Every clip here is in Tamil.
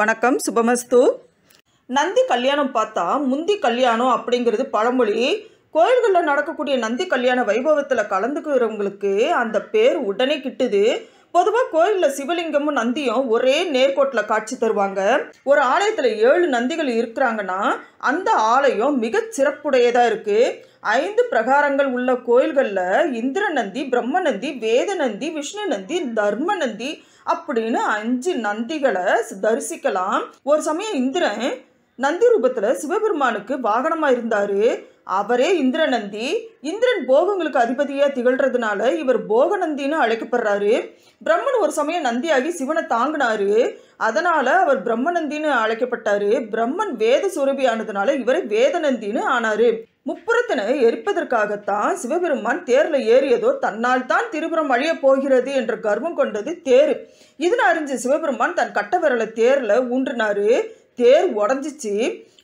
வணக்கம் சுபமஸ்து நந்தி கல்யாணம் பார்த்தா முந்தி கல்யாணம் அப்படிங்கிறது பழமொழி கோயில்களில் நடக்கக்கூடிய நந்தி கல்யாண வைபவத்தில் கலந்துக்கிறவங்களுக்கு அந்த பேர் உடனே கிட்டுது பொதுவாக கோயிலில் சிவலிங்கமும் நந்தியும் ஒரே நேர்கோட்டில் காட்சி தருவாங்க ஒரு ஆலயத்தில் ஏழு நந்திகள் இருக்கிறாங்கன்னா அந்த ஆலயம் மிக சிறப்புடையதாக இருக்குது ஐந்து பிரகாரங்கள் உள்ள கோயில்களில் இந்திரநந்தி பிரம்மநந்தி வேதநந்தி விஷ்ணுநந்தி தர்மநந்தி அப்படின்னு அஞ்சு நந்திகளை தரிசிக்கலாம் ஒரு சமயம் இந்திரன் நந்தி ரூபத்தில் சிவபெருமானுக்கு வாகனமாக இருந்தார் அவரே இந்திரநந்தி இந்திரன் போகங்களுக்கு அதிபதியாக திகழ்கிறதுனால இவர் போகநந்தின்னு அழைக்கப்படுறாரு பிரம்மன் ஒரு சமயம் நந்தியாகி சிவனை தாங்கினாரு அதனால் அவர் பிரம்மநந்தின்னு அழைக்கப்பட்டார் பிரம்மன் வேத சுரபி ஆனதுனால இவரை வேதநந்தின்னு ஆனார் முப்புறத்தினை எரிப்பதற்காகத்தான் சிவபெருமான் தேரில் ஏறியதோ தன்னால் தான் திருபுறம் அழியப் போகிறது என்ற கர்வம் கொண்டது தேர் இதனை அறிஞ்சு சிவபெருமான் தன் கட்டவிரலை தேரில் ஊன்றினாரு தேர் உடஞ்சிச்சு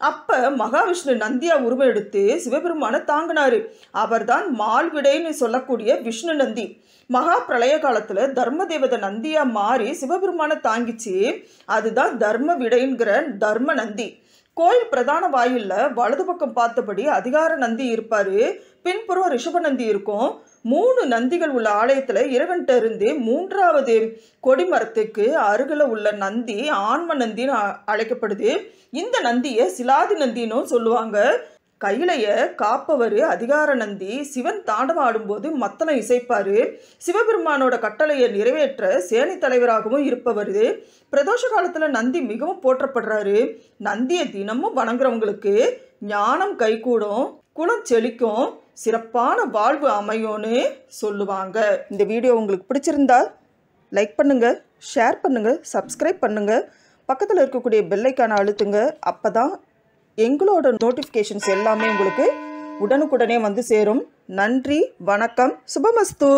அப்போ மகாவிஷ்ணு நந்தியா உருவம் எடுத்து சிவபெருமானை தாங்கினாரு அவர்தான் மால்விடைன்னு சொல்லக்கூடிய விஷ்ணு நந்தி மகா பிரளய காலத்தில் தர்ம தேவதை நந்தியா மாறி சிவபெருமானை தாங்கிச்சு அதுதான் தர்ம விடைங்கிற தர்ம நந்தி கோயில் பிரதான வாயிலில் வலது பக்கம் பார்த்தபடி அதிகார நந்தி இருப்பார் பின்புறம் ரிஷப நந்தி இருக்கும் மூணு நந்திகள் உள்ள ஆலயத்தில் இறைவன்கிட்ட இருந்து மூன்றாவது கொடிமரத்துக்கு அருகில் உள்ள நந்தி ஆன்ம நந்தின்னு அழைக்கப்படுது இந்த நந்தியை சிலாதி நந்தினும் சொல்லுவாங்க கையிலைய காப்பவர் அதிகார நந்தி சிவன் தாண்டவம் ஆடும்போது மத்தனை இசைப்பார் சிவபெருமானோட கட்டளையை நிறைவேற்ற சேனை தலைவராகவும் இருப்பவர் பிரதோஷ காலத்தில் நந்தி மிகவும் போற்றப்படுறாரு நந்தியை தினமும் வணங்குறவங்களுக்கு ஞானம் கைகூடும் குலம் செழிக்கும் சிறப்பான வாழ்வு அமையும்னு சொல்லுவாங்க இந்த வீடியோ உங்களுக்கு பிடிச்சிருந்தால் லைக் பண்ணுங்கள் ஷேர் பண்ணுங்கள் சப்ஸ்கிரைப் பண்ணுங்கள் பக்கத்தில் இருக்கக்கூடிய பெல்லைக்கான அழுத்துங்க அப்போ தான் எங்களோட நோட்டிஃபிகேஷன்ஸ் எல்லாமே உங்களுக்கு உடனுக்குடனே வந்து சேரும் நன்றி வணக்கம் சுபமஸ்து